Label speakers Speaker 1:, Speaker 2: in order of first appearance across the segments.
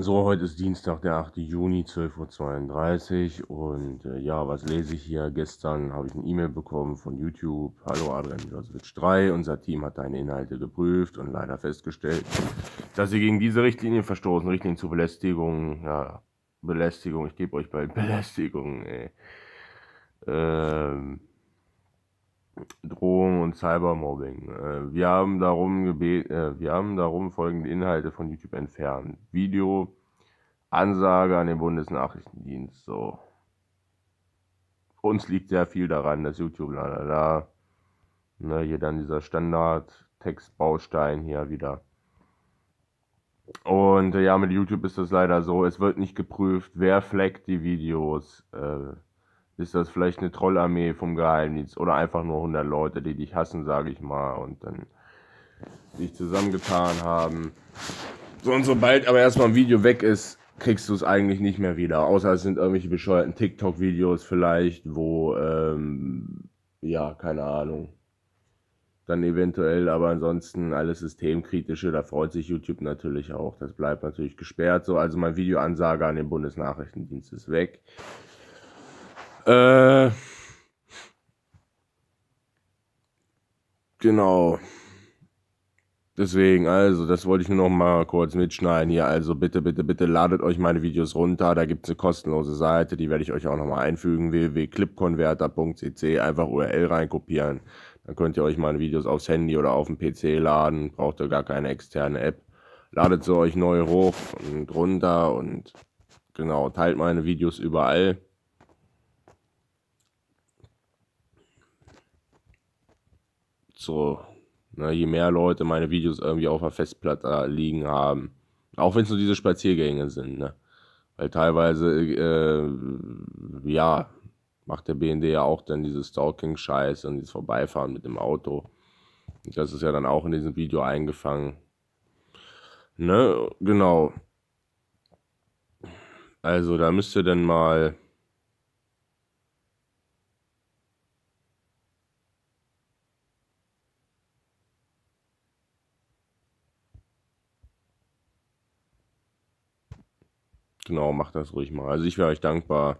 Speaker 1: So, heute ist Dienstag, der 8. Juni, 12.32 Uhr. Und äh, ja, was lese ich hier? Gestern habe ich eine E-Mail bekommen von YouTube. Hallo Adrian Milosevic 3. Unser Team hat deine Inhalte geprüft und leider festgestellt, dass sie gegen diese Richtlinie verstoßen. Richtlinie zur Belästigung. Ja, Belästigung. Ich gebe euch bei Belästigung, ey. Ähm Drohung und Cybermobbing. Äh, wir, haben darum gebet, äh, wir haben darum folgende Inhalte von YouTube entfernt. Video, Ansage an den Bundesnachrichtendienst. So. Uns liegt sehr viel daran, dass YouTube, lalala. Ne, hier dann dieser Standard-Textbaustein hier wieder. Und äh, ja, mit YouTube ist das leider so, es wird nicht geprüft, wer fleckt die Videos, äh, ist das vielleicht eine Trollarmee vom Geheimdienst oder einfach nur 100 Leute, die dich hassen, sage ich mal, und dann sich zusammengetan haben. So und sobald aber erstmal ein Video weg ist, kriegst du es eigentlich nicht mehr wieder. Außer es sind irgendwelche bescheuerten TikTok-Videos vielleicht, wo, ähm, ja, keine Ahnung. Dann eventuell, aber ansonsten alles Systemkritische, da freut sich YouTube natürlich auch. Das bleibt natürlich gesperrt. So, also mein Videoansage an den Bundesnachrichtendienst ist weg. Äh, genau. Deswegen, also, das wollte ich nur noch mal kurz mitschneiden hier. Also, bitte, bitte, bitte ladet euch meine Videos runter. Da gibt es eine kostenlose Seite, die werde ich euch auch noch mal einfügen. www.clipconverter.cc, einfach URL reinkopieren. Dann könnt ihr euch meine Videos aufs Handy oder auf dem PC laden. Braucht ihr gar keine externe App. Ladet sie euch neu hoch und runter und genau, teilt meine Videos überall. so, ne, je mehr Leute meine Videos irgendwie auf der Festplatte liegen haben, auch wenn es nur diese Spaziergänge sind, ne? Weil teilweise, äh, ja, macht der BND ja auch dann dieses Stalking-Scheiß und dieses Vorbeifahren mit dem Auto. Das ist ja dann auch in diesem Video eingefangen. Ne, genau. Also da müsst ihr dann mal Genau, macht das ruhig mal. Also ich wäre euch dankbar.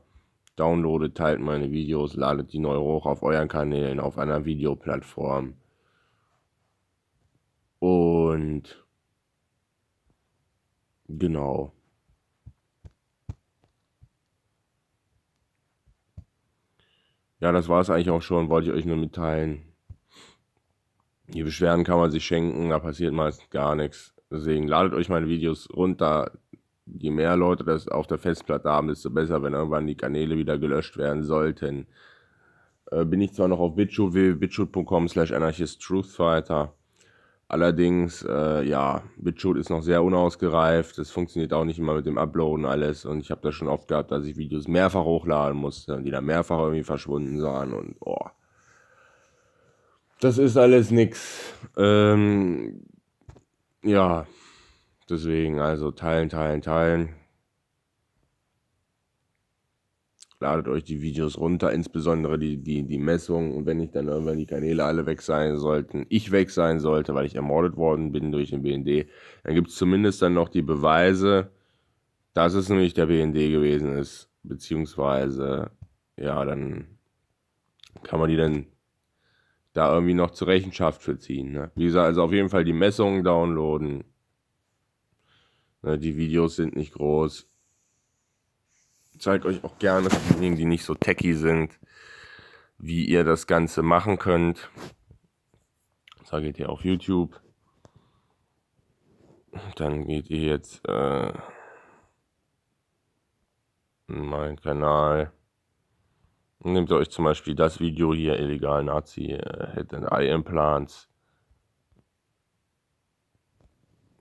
Speaker 1: Downloadet, teilt meine Videos, ladet die neu hoch auf euren Kanälen, auf einer Videoplattform. Und genau. Ja, das war es eigentlich auch schon, wollte ich euch nur mitteilen. Die Beschwerden kann man sich schenken, da passiert meist gar nichts. Deswegen ladet euch meine Videos runter, je mehr Leute das auf der Festplatte haben, desto besser, wenn irgendwann die Kanäle wieder gelöscht werden sollten. Äh, bin ich zwar noch auf Bitchute, www.bitchute.com slash anarchisttruthfighter. Allerdings, äh, ja, Bitshoot ist noch sehr unausgereift. Das funktioniert auch nicht immer mit dem Uploaden alles. Und ich habe das schon oft gehabt, dass ich Videos mehrfach hochladen musste, und die dann mehrfach irgendwie verschwunden sahen und, oh. Das ist alles nix. Ähm, ja, Deswegen also teilen, teilen, teilen. Ladet euch die Videos runter, insbesondere die, die, die Messungen. Und wenn ich dann irgendwann die Kanäle alle weg sein sollten, ich weg sein sollte, weil ich ermordet worden bin durch den BND, dann gibt es zumindest dann noch die Beweise, dass es nämlich der BND gewesen ist. Beziehungsweise, ja, dann kann man die dann da irgendwie noch zur Rechenschaft für ziehen. Ne? Wie gesagt, also auf jeden Fall die Messungen downloaden Ne, die Videos sind nicht groß. Ich zeige euch auch gerne diejenigen, die nicht so techy sind, wie ihr das Ganze machen könnt. Da geht ihr auf YouTube. Dann geht ihr jetzt äh, in meinen Kanal. Nehmt euch zum Beispiel das Video hier, illegal Nazi, äh, Head and Eye Implants.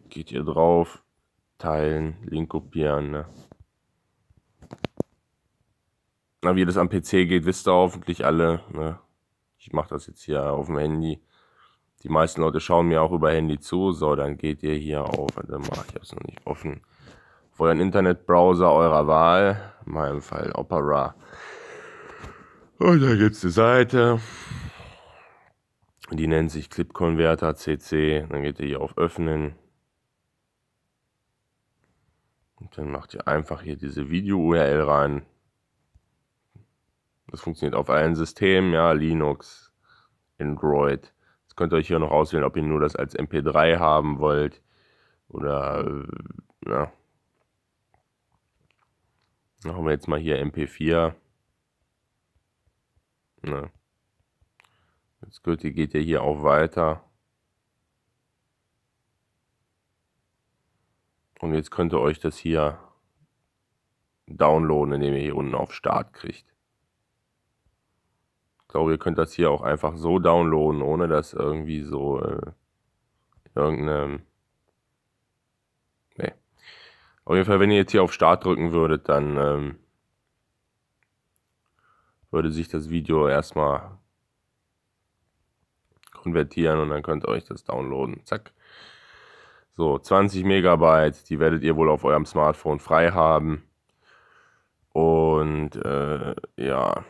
Speaker 1: Geht ihr drauf, teilen, Link kopieren. Ne? Na, wie das am PC geht, wisst ihr hoffentlich alle. Ne? Ich mache das jetzt hier auf dem Handy. Die meisten Leute schauen mir auch über Handy zu. So, dann geht ihr hier auf. Warte mal, ich habe es noch nicht offen. Auf euren Internetbrowser eurer Wahl. In meinem Fall Opera. Und da gibt es die Seite. Die nennt sich Clip Converter CC. Dann geht ihr hier auf Öffnen. Und dann macht ihr einfach hier diese Video-URL rein. Das funktioniert auf allen Systemen, ja, Linux, Android. Jetzt könnt ihr euch hier noch auswählen, ob ihr nur das als MP3 haben wollt oder, äh, ja. Machen wir jetzt mal hier MP4. Ne. Jetzt geht ihr hier auch weiter. Und jetzt könnt ihr euch das hier downloaden, indem ihr hier unten auf Start kriegt. Ich glaube, ihr könnt das hier auch einfach so downloaden, ohne dass irgendwie so äh, irgendeine... Nee. Auf jeden Fall, wenn ihr jetzt hier auf Start drücken würdet, dann ähm, würde sich das Video erstmal konvertieren und dann könnt ihr euch das downloaden. Zack. So, 20 Megabyte, die werdet ihr wohl auf eurem Smartphone frei haben. Und äh, ja,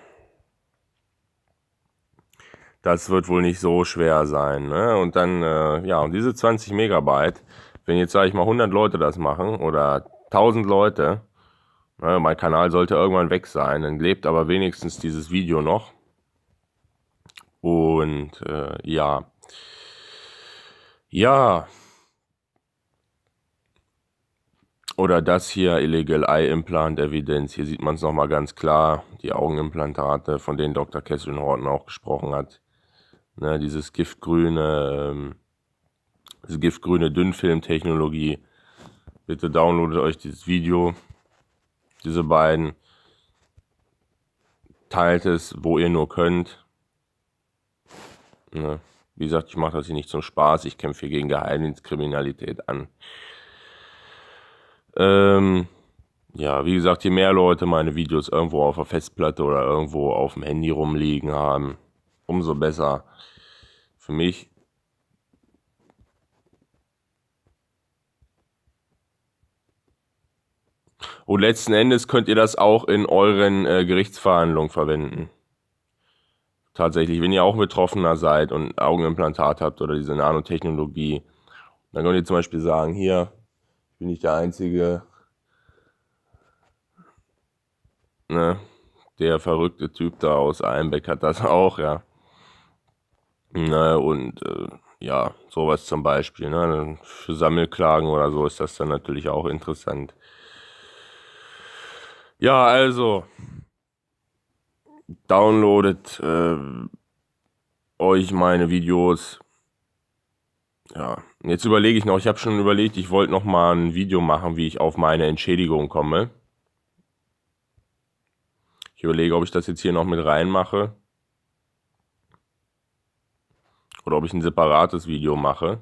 Speaker 1: das wird wohl nicht so schwer sein. Ne? Und dann, äh, ja, und diese 20 Megabyte, wenn jetzt, sage ich mal, 100 Leute das machen oder 1000 Leute, ne, mein Kanal sollte irgendwann weg sein, dann lebt aber wenigstens dieses Video noch. Und äh, ja, ja. Oder das hier, Illegal Eye Implant Evidenz. Hier sieht man es nochmal ganz klar. Die Augenimplantate, von denen Dr. Kesselhorten auch gesprochen hat. Ne, dieses giftgrüne, ähm, diese giftgrüne Dünnfilmtechnologie. Bitte downloadet euch dieses Video. Diese beiden. Teilt es, wo ihr nur könnt. Ne. Wie gesagt, ich mache das hier nicht zum Spaß. Ich kämpfe hier gegen Geheimdienstkriminalität an. Ähm, ja, wie gesagt, je mehr Leute meine Videos irgendwo auf der Festplatte oder irgendwo auf dem Handy rumliegen haben, umso besser für mich. Und letzten Endes könnt ihr das auch in euren äh, Gerichtsverhandlungen verwenden. Tatsächlich, wenn ihr auch Betroffener seid und Augenimplantat habt oder diese Nanotechnologie, dann könnt ihr zum Beispiel sagen, hier, bin ich der Einzige, ne? Der verrückte Typ da aus Einbeck hat das auch, ja. Ne, und äh, ja, sowas zum Beispiel. Ne? Für Sammelklagen oder so ist das dann natürlich auch interessant. Ja, also, downloadet äh, euch meine Videos ja, jetzt überlege ich noch, ich habe schon überlegt, ich wollte noch mal ein Video machen, wie ich auf meine Entschädigung komme. Ich überlege, ob ich das jetzt hier noch mit reinmache. Oder ob ich ein separates Video mache.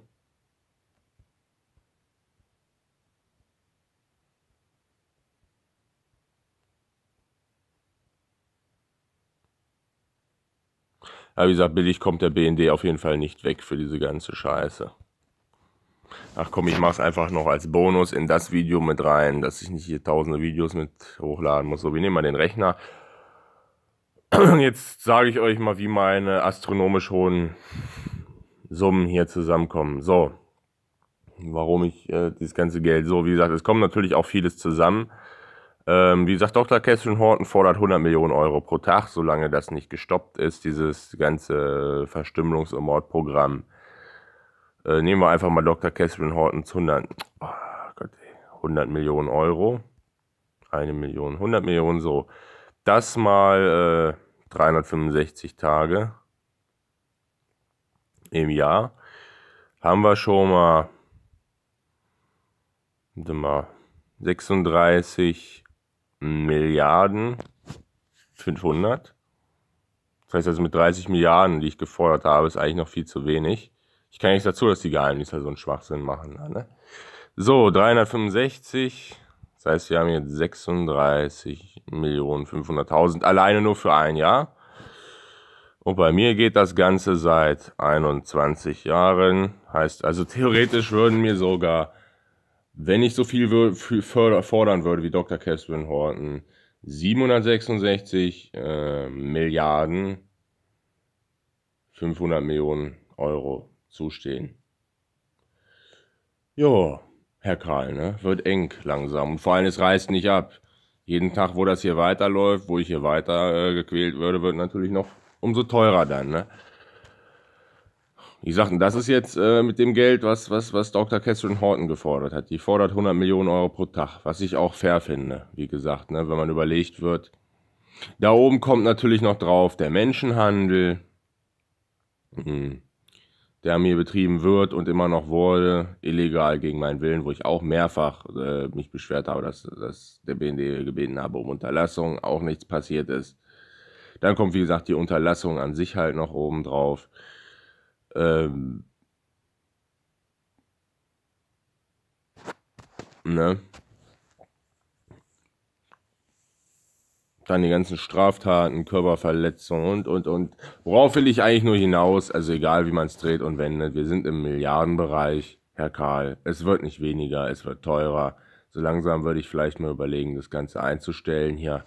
Speaker 1: Aber wie gesagt, billig kommt der BND auf jeden Fall nicht weg für diese ganze Scheiße. Ach komm, ich mach's einfach noch als Bonus in das Video mit rein, dass ich nicht hier tausende Videos mit hochladen muss. So, wir nehmen mal den Rechner. Jetzt sage ich euch mal, wie meine astronomisch hohen Summen hier zusammenkommen. So, warum ich äh, dieses ganze Geld so, wie gesagt, es kommt natürlich auch vieles zusammen. Ähm, wie gesagt, Dr. Catherine Horton fordert 100 Millionen Euro pro Tag, solange das nicht gestoppt ist, dieses ganze Verstümmelungs- und Mordprogramm. Äh, nehmen wir einfach mal Dr. Catherine Hortons 100, oh Gott, 100 Millionen Euro. Eine Million, 100 Millionen so. Das mal äh, 365 Tage im Jahr haben wir schon mal, mal 36 Milliarden 500. Das heißt also mit 30 Milliarden, die ich gefordert habe, ist eigentlich noch viel zu wenig. Ich kann nichts dazu, dass die Geheimnisse so einen Schwachsinn machen. Ne? So, 365. Das heißt, wir haben jetzt 36 Millionen 500.000 alleine nur für ein Jahr. Und bei mir geht das Ganze seit 21 Jahren. Heißt also, theoretisch würden mir sogar wenn ich so viel fordern würde wie Dr. Catherine Horton, 766 äh, Milliarden 500 Millionen Euro zustehen. Jo, Herr Karl, ne? Wird eng langsam. Und vor allem, es reißt nicht ab. Jeden Tag, wo das hier weiterläuft, wo ich hier weiter äh, gequält würde, wird natürlich noch umso teurer dann, ne? Die sagten, das ist jetzt äh, mit dem Geld, was, was, was Dr. Catherine Horton gefordert hat. Die fordert 100 Millionen Euro pro Tag, was ich auch fair finde, wie gesagt, ne, wenn man überlegt wird. Da oben kommt natürlich noch drauf der Menschenhandel, hm, der mir betrieben wird und immer noch wurde, illegal gegen meinen Willen, wo ich auch mehrfach äh, mich beschwert habe, dass, dass der BND gebeten habe um Unterlassung, auch nichts passiert ist. Dann kommt, wie gesagt, die Unterlassung an sich halt noch oben drauf. Ähm, ne? Dann die ganzen Straftaten, Körperverletzungen und, und, und. Worauf will ich eigentlich nur hinaus? Also egal, wie man es dreht und wendet, wir sind im Milliardenbereich, Herr Karl. Es wird nicht weniger, es wird teurer. So langsam würde ich vielleicht mal überlegen, das Ganze einzustellen hier.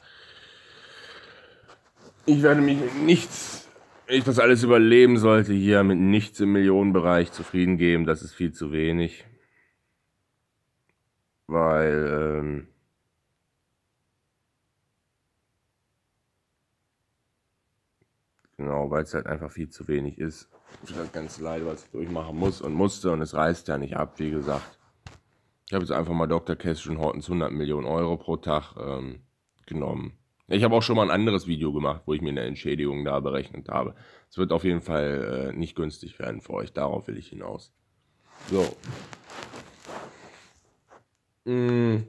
Speaker 1: Ich werde mich mit nichts ich das alles überleben sollte, hier mit nichts im Millionenbereich zufrieden geben, das ist viel zu wenig. Weil, ähm, Genau, weil es halt einfach viel zu wenig ist. Tut das ganz leid, was ich durchmachen muss und musste und es reißt ja nicht ab, wie gesagt. Ich habe jetzt einfach mal Dr. Cash und Hortons 100 Millionen Euro pro Tag ähm, genommen. Ich habe auch schon mal ein anderes Video gemacht, wo ich mir eine Entschädigung da berechnet habe. Es wird auf jeden Fall äh, nicht günstig werden für euch. Darauf will ich hinaus. So. Mmh.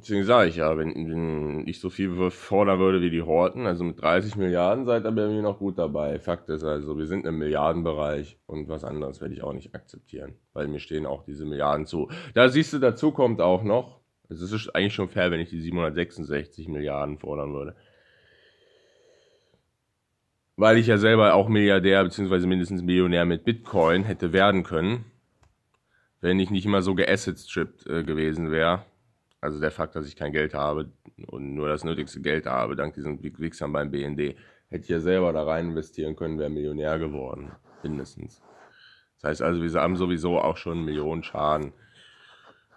Speaker 1: Deswegen sage ich ja, wenn, wenn, ich so viel fordern würde wie die Horten, also mit 30 Milliarden seid ihr bei mir noch gut dabei. Fakt ist also, wir sind im Milliardenbereich und was anderes werde ich auch nicht akzeptieren, weil mir stehen auch diese Milliarden zu. Da siehst du, dazu kommt auch noch, also es ist eigentlich schon fair, wenn ich die 766 Milliarden fordern würde. Weil ich ja selber auch Milliardär bzw. mindestens Millionär mit Bitcoin hätte werden können, wenn ich nicht immer so geasset-stripped äh, gewesen wäre also der Fakt, dass ich kein Geld habe und nur das nötigste Geld habe, dank diesem Wichsern beim BND, hätte ich ja selber da rein investieren können, wäre Millionär geworden. Mindestens. Das heißt also, wir haben sowieso auch schon einen Millionenschaden.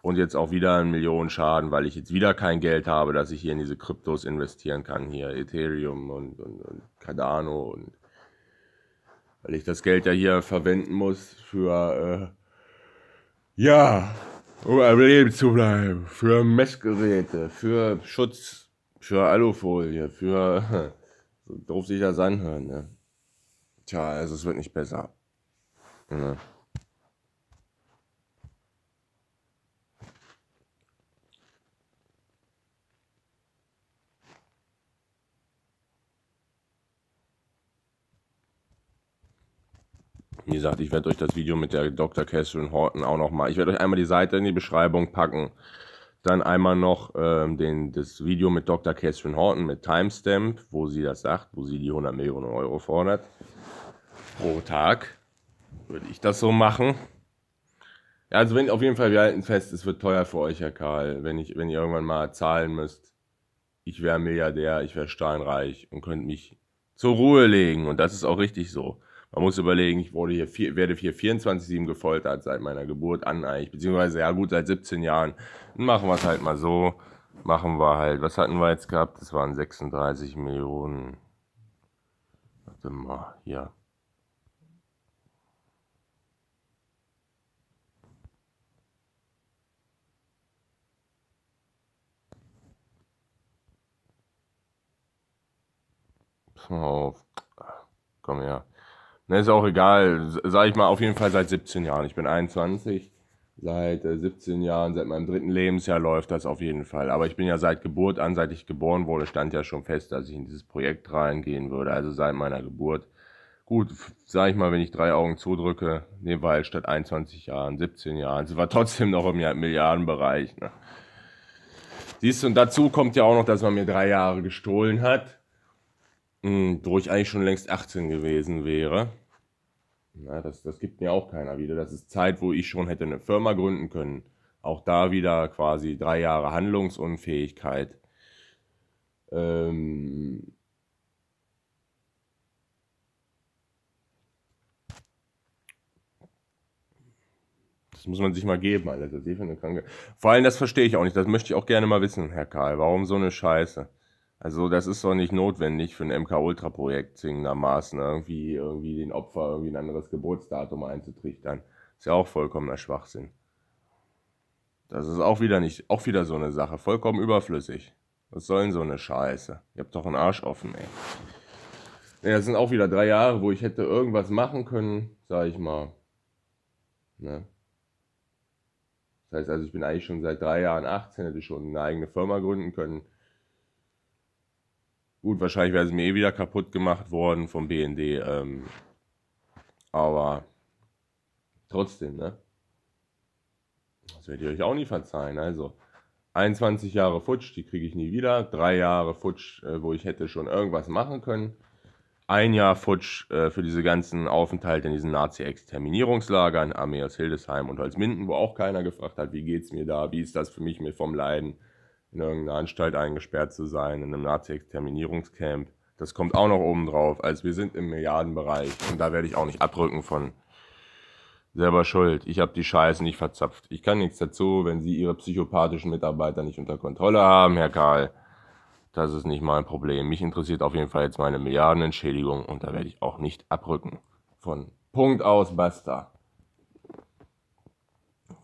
Speaker 1: Und jetzt auch wieder einen Millionenschaden, weil ich jetzt wieder kein Geld habe, dass ich hier in diese Kryptos investieren kann. Hier Ethereum und, und, und Cardano und weil ich das Geld ja hier verwenden muss für äh, ja um am Leben zu bleiben. Für Messgeräte, für Schutz, für Alufolie, für. So doof sich das anhören, ne? Tja, also es wird nicht besser. Ne? Wie gesagt, ich werde euch das Video mit der Dr. Catherine Horton auch nochmal, ich werde euch einmal die Seite in die Beschreibung packen, dann einmal noch ähm, den, das Video mit Dr. Catherine Horton mit Timestamp, wo sie das sagt, wo sie die 100 Millionen Euro fordert. Pro Tag würde ich das so machen. Ja, also wenn auf jeden Fall, wir halten fest, es wird teuer für euch, Herr Karl, wenn, ich, wenn ihr irgendwann mal zahlen müsst. Ich wäre Milliardär, ich wäre steinreich und könnte mich zur Ruhe legen und das ist auch richtig so. Man muss überlegen, ich wurde hier, vier, werde hier 24-7 gefoltert seit meiner Geburt an eigentlich, beziehungsweise ja gut, seit 17 Jahren. Dann machen wir es halt mal so. Machen wir halt, was hatten wir jetzt gehabt? Das waren 36 Millionen. Warte mal, hier. Pass mal auf. Komm her. Ne, ist auch egal. Sag ich mal, auf jeden Fall seit 17 Jahren. Ich bin 21. Seit äh, 17 Jahren, seit meinem dritten Lebensjahr läuft das auf jeden Fall. Aber ich bin ja seit Geburt an, seit ich geboren wurde, stand ja schon fest, dass ich in dieses Projekt reingehen würde. Also seit meiner Geburt. Gut, sag ich mal, wenn ich drei Augen zudrücke, nehmen wir statt 21 Jahren, 17 Jahren. sie war trotzdem noch im Milliardenbereich. Ne? Siehst du, und dazu kommt ja auch noch, dass man mir drei Jahre gestohlen hat mh, hm, wo ich eigentlich schon längst 18 gewesen wäre. Na, das, das gibt mir auch keiner wieder. Das ist Zeit, wo ich schon hätte eine Firma gründen können. Auch da wieder quasi drei Jahre Handlungsunfähigkeit. Ähm, Das muss man sich mal geben, Alter. Das ist eh für eine Krankheit. Vor allem, das verstehe ich auch nicht. Das möchte ich auch gerne mal wissen, Herr Karl. Warum so eine Scheiße? Also das ist doch nicht notwendig für ein MK-Ultra-Projekt zwingendermaßen, ne, irgendwie, irgendwie den Opfer irgendwie ein anderes Geburtsdatum einzutrichtern. Ist ja auch vollkommener Schwachsinn. Das ist auch wieder nicht, auch wieder so eine Sache, vollkommen überflüssig. Was soll denn so eine Scheiße? Ihr habt doch einen Arsch offen, ey. Ja, das sind auch wieder drei Jahre, wo ich hätte irgendwas machen können, sag ich mal. Ne? Das heißt also, ich bin eigentlich schon seit drei Jahren 18, hätte schon eine eigene Firma gründen können Gut, wahrscheinlich wäre es mir eh wieder kaputt gemacht worden vom BND. Ähm, aber trotzdem, ne? Das werdet ihr euch auch nie verzeihen. Also 21 Jahre Futsch, die kriege ich nie wieder. Drei Jahre Futsch, äh, wo ich hätte schon irgendwas machen können. Ein Jahr Futsch äh, für diese ganzen Aufenthalte in diesen Nazi-Exterminierungslagern, Armee aus Hildesheim und Holzminden, wo auch keiner gefragt hat, wie geht's mir da, wie ist das für mich mit vom Leiden in irgendeiner Anstalt eingesperrt zu sein, in einem Nazi-Exterminierungscamp. Das kommt auch noch oben drauf. Also wir sind im Milliardenbereich und da werde ich auch nicht abrücken von selber schuld. Ich habe die Scheiße nicht verzapft. Ich kann nichts dazu, wenn Sie Ihre psychopathischen Mitarbeiter nicht unter Kontrolle haben, Herr Karl. Das ist nicht mein Problem. Mich interessiert auf jeden Fall jetzt meine Milliardenentschädigung und da werde ich auch nicht abrücken. Von Punkt aus, basta.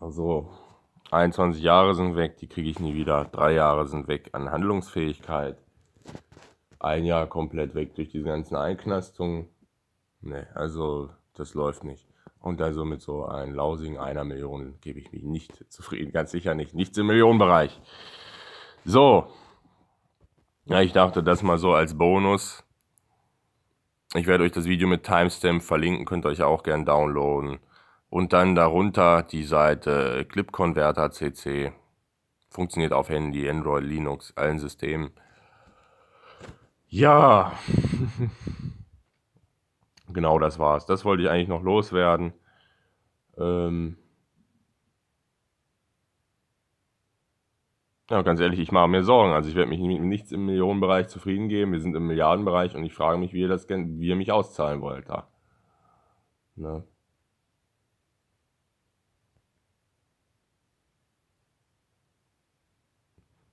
Speaker 1: So. Also. 21 Jahre sind weg, die kriege ich nie wieder. Drei Jahre sind weg an Handlungsfähigkeit. Ein Jahr komplett weg durch diese ganzen Einknastungen. Nee, also das läuft nicht. Und also mit so einem lausigen einer Million gebe ich mich nicht zufrieden. Ganz sicher nicht. Nichts im Millionenbereich. So. Ja, ich dachte das mal so als Bonus. Ich werde euch das Video mit Timestamp verlinken. Könnt ihr euch auch gern downloaden und dann darunter die Seite Clip Converter CC. Funktioniert auf Handy, Android, Linux, allen Systemen. Ja, genau das war's. Das wollte ich eigentlich noch loswerden. Ähm ja, ganz ehrlich, ich mache mir Sorgen. Also ich werde mich mit nichts im Millionenbereich zufrieden geben. Wir sind im Milliardenbereich und ich frage mich, wie ihr das, wie ihr mich auszahlen wollt da. Ne?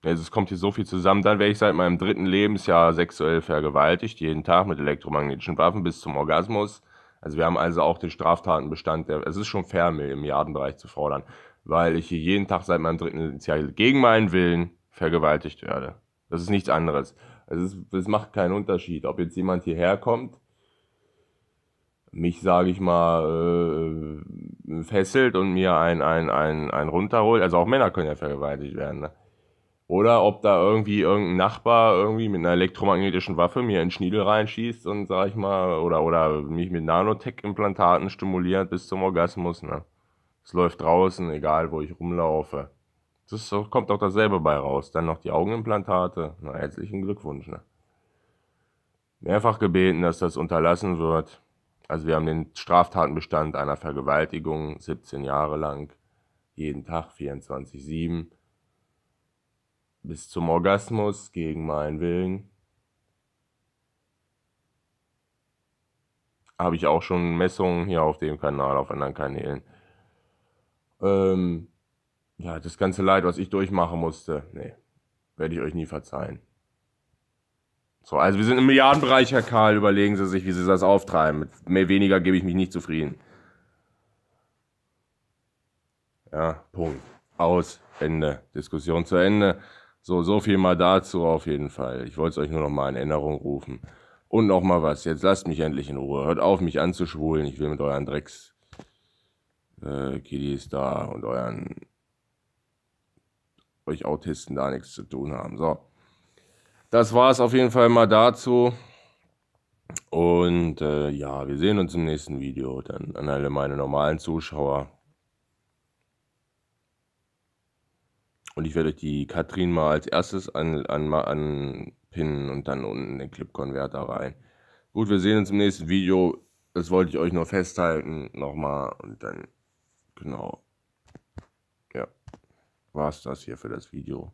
Speaker 1: Also es kommt hier so viel zusammen. Dann werde ich seit meinem dritten Lebensjahr sexuell vergewaltigt, jeden Tag mit elektromagnetischen Waffen bis zum Orgasmus. Also wir haben also auch den Straftatenbestand, der, es ist schon fair, im Milliardenbereich zu fordern, weil ich hier jeden Tag seit meinem dritten Lebensjahr gegen meinen Willen vergewaltigt werde. Das ist nichts anderes. Also es, es macht keinen Unterschied, ob jetzt jemand hierher kommt, mich, sage ich mal, äh, fesselt und mir ein, ein, ein, ein runterholt. Also auch Männer können ja vergewaltigt werden. Ne? Oder ob da irgendwie irgendein Nachbar irgendwie mit einer elektromagnetischen Waffe mir einen Schniedel reinschießt und sag ich mal, oder, oder mich mit Nanotech-Implantaten stimuliert bis zum Orgasmus, ne? Es läuft draußen, egal wo ich rumlaufe. Das kommt auch dasselbe bei raus. Dann noch die Augenimplantate. Na, herzlichen Glückwunsch, ne? Mehrfach gebeten, dass das unterlassen wird. Also wir haben den Straftatenbestand einer Vergewaltigung 17 Jahre lang, jeden Tag 24-7 bis zum Orgasmus gegen meinen Willen. Habe ich auch schon Messungen hier auf dem Kanal, auf anderen Kanälen. Ähm, ja, das ganze Leid, was ich durchmachen musste, nee, werde ich euch nie verzeihen. So, also wir sind im Milliardenbereich, Herr Karl. Überlegen Sie sich, wie Sie das auftreiben. Mit mehr weniger gebe ich mich nicht zufrieden. Ja, Punkt. Aus. Ende. Diskussion zu Ende. So, so viel mal dazu auf jeden Fall. Ich wollte es euch nur noch mal in Erinnerung rufen. Und noch mal was, jetzt lasst mich endlich in Ruhe. Hört auf, mich anzuschwulen. Ich will mit euren Drecks äh, Kiddies da und euren euch Autisten da nichts zu tun haben. So. Das war es auf jeden Fall mal dazu. Und äh, ja, wir sehen uns im nächsten Video. Dann an alle meine normalen Zuschauer. Und ich werde euch die Katrin mal als erstes an, an, anpinnen und dann unten den clip converter rein. Gut, wir sehen uns im nächsten Video. Das wollte ich euch nur festhalten nochmal und dann, genau. Ja, war es das hier für das Video.